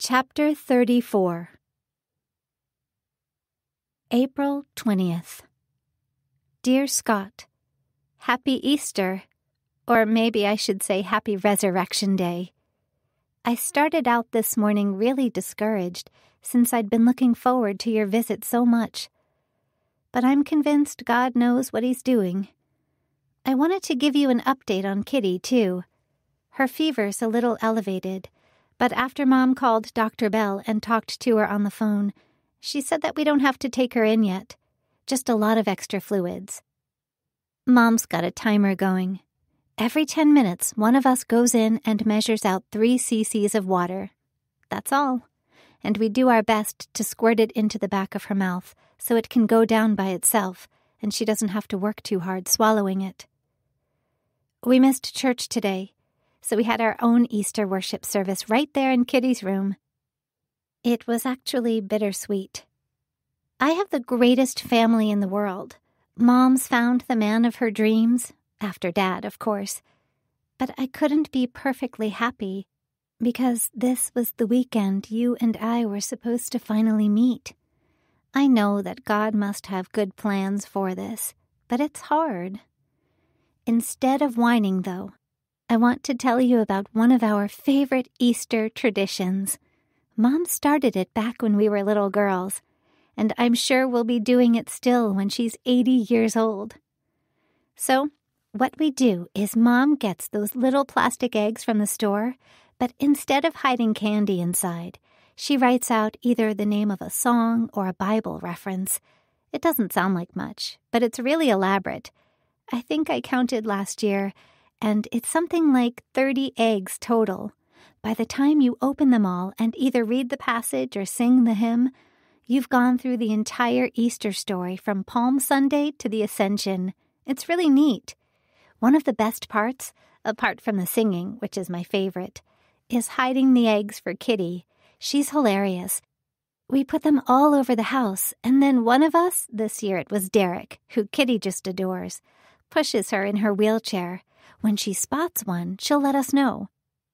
Chapter 34 April 20th. Dear Scott, Happy Easter, or maybe I should say Happy Resurrection Day. I started out this morning really discouraged since I'd been looking forward to your visit so much. But I'm convinced God knows what He's doing. I wanted to give you an update on Kitty, too. Her fever's a little elevated but after Mom called Dr. Bell and talked to her on the phone, she said that we don't have to take her in yet, just a lot of extra fluids. Mom's got a timer going. Every 10 minutes, one of us goes in and measures out 3 cc's of water. That's all. And we do our best to squirt it into the back of her mouth so it can go down by itself and she doesn't have to work too hard swallowing it. We missed church today so we had our own Easter worship service right there in Kitty's room. It was actually bittersweet. I have the greatest family in the world. Mom's found the man of her dreams, after Dad, of course. But I couldn't be perfectly happy because this was the weekend you and I were supposed to finally meet. I know that God must have good plans for this, but it's hard. Instead of whining, though, I want to tell you about one of our favorite Easter traditions. Mom started it back when we were little girls, and I'm sure we'll be doing it still when she's 80 years old. So, what we do is Mom gets those little plastic eggs from the store, but instead of hiding candy inside, she writes out either the name of a song or a Bible reference. It doesn't sound like much, but it's really elaborate. I think I counted last year and it's something like 30 eggs total. By the time you open them all and either read the passage or sing the hymn, you've gone through the entire Easter story from Palm Sunday to the Ascension. It's really neat. One of the best parts, apart from the singing, which is my favorite, is hiding the eggs for Kitty. She's hilarious. We put them all over the house, and then one of us, this year it was Derek, who Kitty just adores, pushes her in her wheelchair when she spots one, she'll let us know.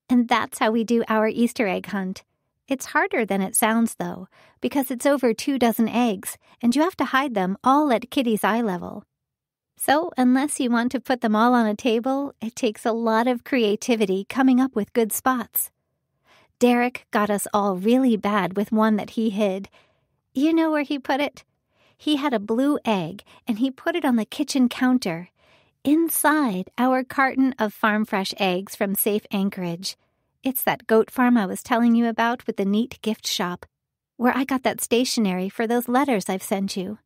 And that's how we do our Easter egg hunt. It's harder than it sounds, though, because it's over two dozen eggs, and you have to hide them all at Kitty's eye level. So, unless you want to put them all on a table, it takes a lot of creativity coming up with good spots. Derek got us all really bad with one that he hid. You know where he put it? He had a blue egg, and he put it on the kitchen counter, Inside, our carton of farm fresh eggs from Safe Anchorage. It's that goat farm I was telling you about with the neat gift shop, where I got that stationery for those letters I've sent you.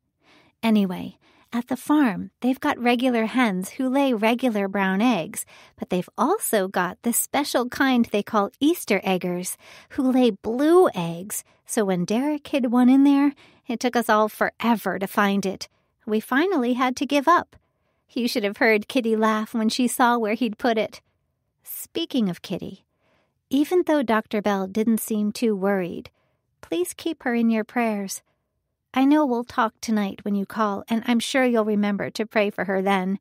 Anyway, at the farm, they've got regular hens who lay regular brown eggs, but they've also got the special kind they call Easter eggers, who lay blue eggs. So when Derek hid one in there, it took us all forever to find it. We finally had to give up. You should have heard Kitty laugh when she saw where he'd put it. Speaking of Kitty, even though Dr. Bell didn't seem too worried, please keep her in your prayers. I know we'll talk tonight when you call, and I'm sure you'll remember to pray for her then.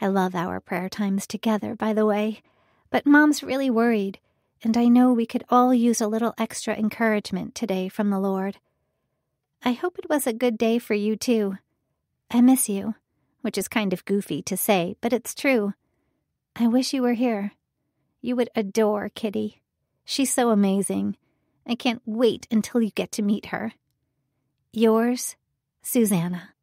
I love our prayer times together, by the way. But Mom's really worried, and I know we could all use a little extra encouragement today from the Lord. I hope it was a good day for you, too. I miss you which is kind of goofy to say, but it's true. I wish you were here. You would adore Kitty. She's so amazing. I can't wait until you get to meet her. Yours, Susanna.